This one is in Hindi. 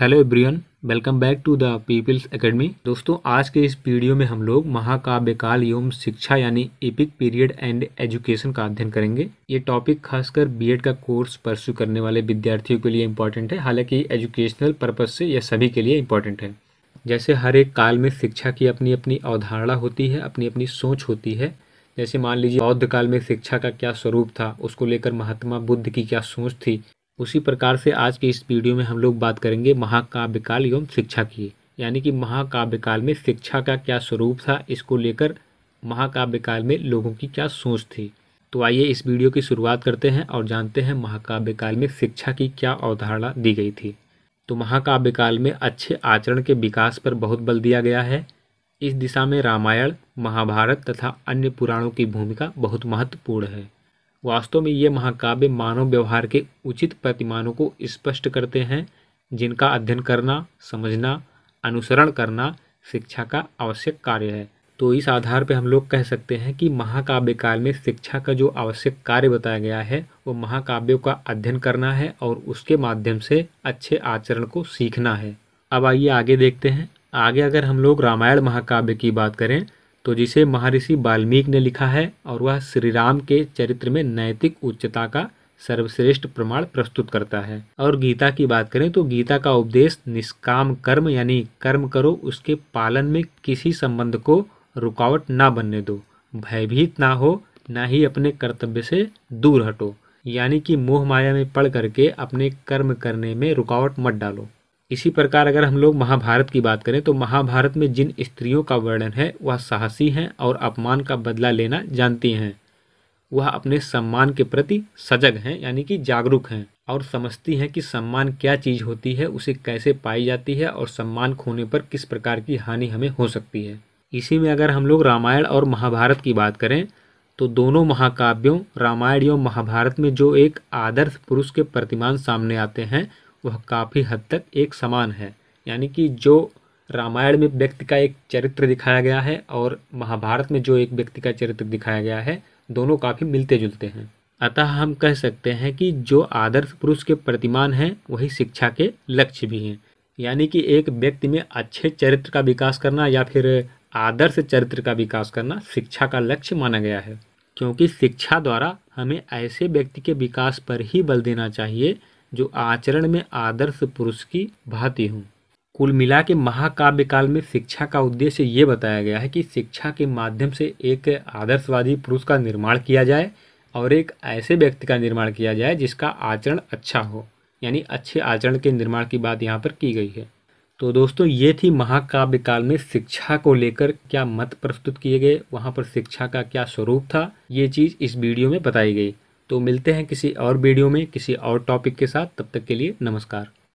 hello everyone welcome back to the people's academy दोस्तों आज के इस वीडियो में हम लोग महाकाव्य काल एवं शिक्षा यानी एपिक पीरियड एंड एजुकेशन का अध्ययन करेंगे ये टॉपिक खासकर बीएड का कोर्स परस्यू करने वाले विद्यार्थियों के लिए इम्पोर्टेंट है हालांकि एजुकेशनल पर्पज से यह सभी के लिए इम्पोर्टेंट है जैसे हर एक काल में शिक्षा की अपनी अपनी अवधारणा होती है अपनी अपनी सोच होती है जैसे मान लीजिए बौद्ध काल में शिक्षा का क्या स्वरूप था उसको लेकर महात्मा बुद्ध की क्या सोच थी उसी प्रकार से आज के इस वीडियो में हम लोग बात करेंगे महाकाव्य काल एवं शिक्षा की यानी कि महाकाव्य काल में शिक्षा का क्या स्वरूप था इसको लेकर महाकाव्य काल में लोगों की क्या सोच थी तो आइए इस वीडियो की शुरुआत करते हैं और जानते हैं महाकाव्य काल में शिक्षा की क्या अवधारणा दी गई थी तो महाकाव्य काल में अच्छे आचरण के विकास पर बहुत बल दिया गया है इस दिशा में रामायण महाभारत तथा अन्य पुराणों की भूमिका बहुत महत्वपूर्ण है वास्तव में ये महाकाव्य मानव व्यवहार के उचित प्रतिमानों को स्पष्ट करते हैं जिनका अध्ययन करना समझना अनुसरण करना शिक्षा का आवश्यक कार्य है तो इस आधार पर हम लोग कह सकते हैं कि महाकाव्य काल में शिक्षा का जो आवश्यक कार्य बताया गया है वो महाकाव्यों का अध्ययन करना है और उसके माध्यम से अच्छे आचरण को सीखना है अब आइए आगे देखते हैं आगे अगर हम लोग रामायण महाकाव्य की बात करें तो जिसे महर्षि वाल्मीकि ने लिखा है और वह श्री राम के चरित्र में नैतिक उच्चता का सर्वश्रेष्ठ प्रमाण प्रस्तुत करता है और गीता की बात करें तो गीता का उपदेश निष्काम कर्म यानी कर्म करो उसके पालन में किसी संबंध को रुकावट ना बनने दो भयभीत ना हो ना ही अपने कर्तव्य से दूर हटो यानी कि मोह माया में पढ़ करके अपने कर्म करने में रुकावट मत डालो इसी प्रकार अगर हम लोग महाभारत की बात करें तो महाभारत में जिन स्त्रियों का वर्णन है वह साहसी हैं और अपमान का बदला लेना जानती हैं वह अपने सम्मान के प्रति सजग हैं यानी कि जागरूक हैं और समझती हैं कि सम्मान क्या चीज़ होती है उसे कैसे पाई जाती है और सम्मान खोने पर किस प्रकार की हानि हमें हो सकती है इसी में अगर हम लोग रामायण और महाभारत की बात करें तो दोनों महाकाव्यों रामायण एवं महाभारत में जो एक आदर्श पुरुष के प्रतिमान सामने आते हैं वह काफ़ी हद तक एक समान है यानी कि जो रामायण में व्यक्ति का एक चरित्र दिखाया गया है और महाभारत में जो एक व्यक्ति का चरित्र दिखाया गया है दोनों काफ़ी मिलते जुलते हैं अतः हम कह सकते हैं कि जो आदर्श पुरुष के प्रतिमान हैं वही शिक्षा के लक्ष्य भी हैं यानी कि एक व्यक्ति में अच्छे चरित्र का विकास करना या फिर आदर्श चरित्र का विकास करना शिक्षा का लक्ष्य माना गया है क्योंकि शिक्षा द्वारा हमें ऐसे व्यक्ति के विकास पर ही बल देना चाहिए जो आचरण में आदर्श पुरुष की भांति हूँ कुल मिला के महाकाव्य काल में शिक्षा का उद्देश्य ये बताया गया है कि शिक्षा के माध्यम से एक आदर्शवादी पुरुष का निर्माण किया जाए और एक ऐसे व्यक्ति का निर्माण किया जाए जिसका आचरण अच्छा हो यानी अच्छे आचरण के निर्माण की बात यहाँ पर की गई है तो दोस्तों ये थी महाकाव्य काल में शिक्षा को लेकर क्या मत प्रस्तुत किए गए वहाँ पर शिक्षा का क्या स्वरूप था ये चीज़ इस वीडियो में बताई गई तो मिलते हैं किसी और वीडियो में किसी और टॉपिक के साथ तब तक के लिए नमस्कार